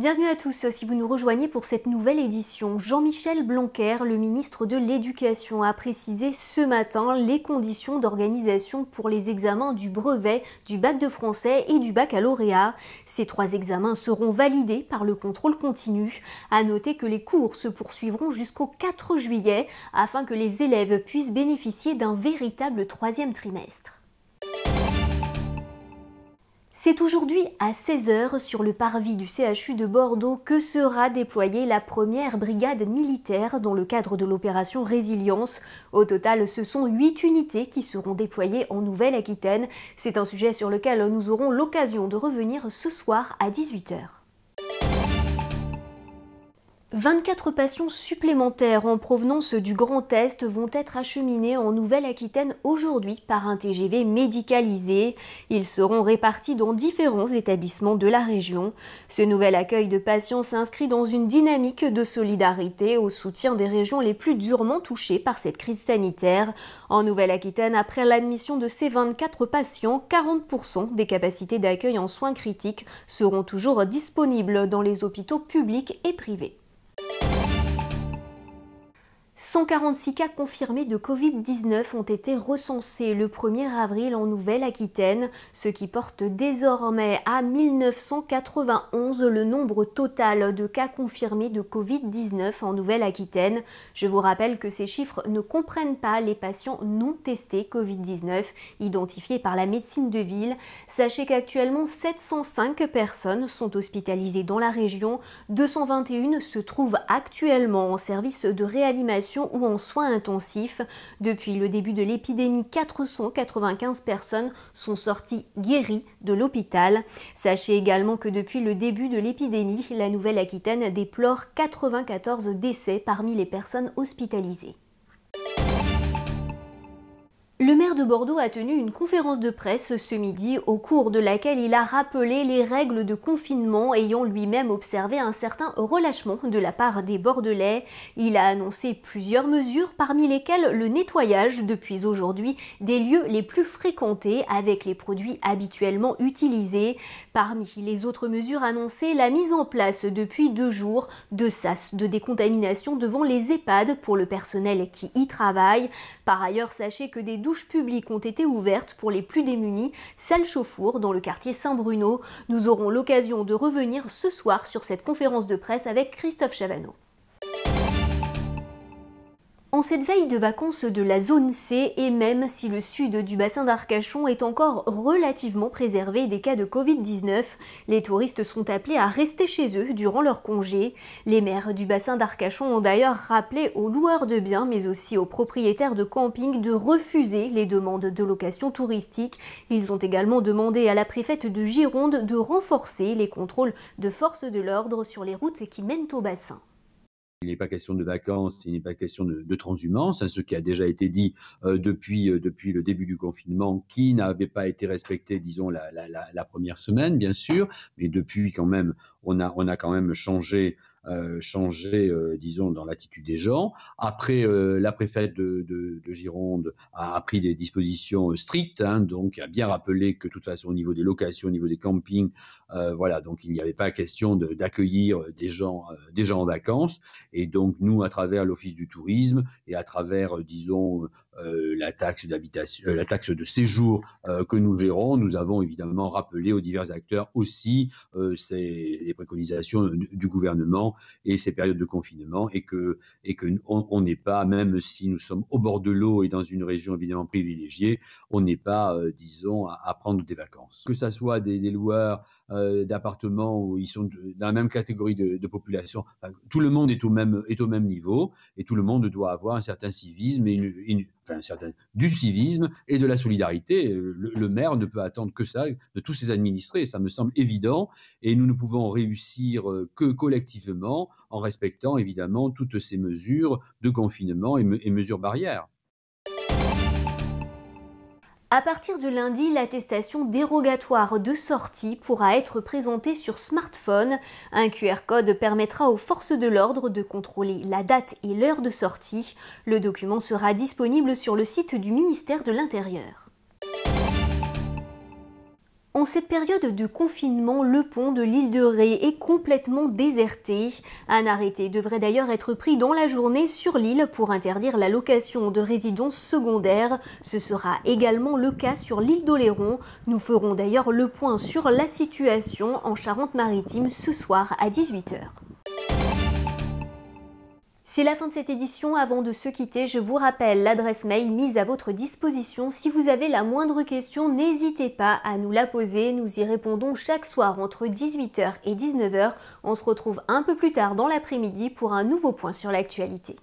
Bienvenue à tous si vous nous rejoignez pour cette nouvelle édition. Jean-Michel Blanquer, le ministre de l'Éducation, a précisé ce matin les conditions d'organisation pour les examens du brevet, du bac de français et du baccalauréat. Ces trois examens seront validés par le contrôle continu. À noter que les cours se poursuivront jusqu'au 4 juillet afin que les élèves puissent bénéficier d'un véritable troisième trimestre. C'est aujourd'hui à 16h sur le parvis du CHU de Bordeaux que sera déployée la première brigade militaire dans le cadre de l'opération Résilience. Au total, ce sont 8 unités qui seront déployées en Nouvelle-Aquitaine. C'est un sujet sur lequel nous aurons l'occasion de revenir ce soir à 18h. 24 patients supplémentaires en provenance du Grand Est vont être acheminés en Nouvelle-Aquitaine aujourd'hui par un TGV médicalisé. Ils seront répartis dans différents établissements de la région. Ce nouvel accueil de patients s'inscrit dans une dynamique de solidarité au soutien des régions les plus durement touchées par cette crise sanitaire. En Nouvelle-Aquitaine, après l'admission de ces 24 patients, 40% des capacités d'accueil en soins critiques seront toujours disponibles dans les hôpitaux publics et privés. 146 cas confirmés de Covid-19 ont été recensés le 1er avril en Nouvelle-Aquitaine, ce qui porte désormais à 1991 le nombre total de cas confirmés de Covid-19 en Nouvelle-Aquitaine. Je vous rappelle que ces chiffres ne comprennent pas les patients non testés Covid-19 identifiés par la médecine de ville. Sachez qu'actuellement 705 personnes sont hospitalisées dans la région, 221 se trouvent actuellement en service de réanimation ou en soins intensifs. Depuis le début de l'épidémie, 495 personnes sont sorties guéries de l'hôpital. Sachez également que depuis le début de l'épidémie, la Nouvelle-Aquitaine déplore 94 décès parmi les personnes hospitalisées. Le maire de Bordeaux a tenu une conférence de presse ce midi au cours de laquelle il a rappelé les règles de confinement ayant lui-même observé un certain relâchement de la part des Bordelais. Il a annoncé plusieurs mesures parmi lesquelles le nettoyage depuis aujourd'hui des lieux les plus fréquentés avec les produits habituellement utilisés. Parmi les autres mesures annoncées, la mise en place depuis deux jours de sas de décontamination devant les EHPAD pour le personnel qui y travaille. Par ailleurs, sachez que des couches publiques ont été ouvertes pour les plus démunis, salle Chauffour, dans le quartier Saint-Bruno. Nous aurons l'occasion de revenir ce soir sur cette conférence de presse avec Christophe Chavanot en cette veille de vacances de la zone C et même si le sud du bassin d'Arcachon est encore relativement préservé des cas de Covid-19, les touristes sont appelés à rester chez eux durant leur congé. Les maires du bassin d'Arcachon ont d'ailleurs rappelé aux loueurs de biens mais aussi aux propriétaires de camping de refuser les demandes de location touristique. Ils ont également demandé à la préfète de Gironde de renforcer les contrôles de force de l'ordre sur les routes qui mènent au bassin. Il n'est pas question de vacances, il n'est pas question de, transhumance, hein, ce qui a déjà été dit euh, euh, depuis, le début du confinement, qui n'avait pas été respecté, disons, la, première semaine, bien sûr, mais depuis quand même, on a quand même changé euh, changer, euh, disons, dans l'attitude des gens. Après, euh, la préfète de, Gironde a, pris des dispositions strictes, hein, donc a bien rappelé que, de toute façon, au niveau des locations, au niveau des campings, voilà, donc il n'y avait pas question d'accueillir des gens, des gens en vacances. Et donc, nous, à travers l'Office du tourisme et à travers, disons, la taxe d'habitation, la taxe de séjour que nous gérons, nous avons évidemment rappelé aux divers acteurs aussi les préconisations du gouvernement et ces périodes de confinement et que et que on n'est pas, même si nous sommes au bord de l'eau et dans une région évidemment privilégiée, on n'est pas, euh, disons, à, prendre des vacances. Que ça soit des, loueurs euh, d'appartements où ils sont dans la même catégorie de, population, tout le monde est au même est au même niveau et tout le monde doit avoir un certain civisme et une du civisme et de la solidarité. Le, maire ne peut attendre que ça de tous ses administrés, ça me semble évident, et nous ne pouvons réussir euh, que collectivement en respectant évidemment toutes ces mesures de confinement et mesures barrières. À partir de lundi, l'attestation dérogatoire de sortie pourra être présentée sur smartphone. Un QR code permettra aux forces de l'ordre de contrôler la date et l'heure de sortie. Le document sera disponible sur le site du ministère de l'Intérieur. En cette période de confinement, le pont de l'île de Ré est complètement déserté. Un arrêté devrait d'ailleurs être pris dans la journée sur l'île pour interdire la location de résidences secondaires. Ce sera également le cas sur l'île d'Oléron. Nous ferons d'ailleurs le point sur la situation en Charente-Maritime ce soir à 18h. C'est la fin de cette édition. Avant de se quitter, je vous rappelle l'adresse mail mise à votre disposition. Si vous avez la moindre question, n'hésitez pas à nous la poser. Nous y répondons chaque soir entre 18h et 19h. On se retrouve un peu plus tard dans l'après-midi pour un nouveau point sur l'actualité.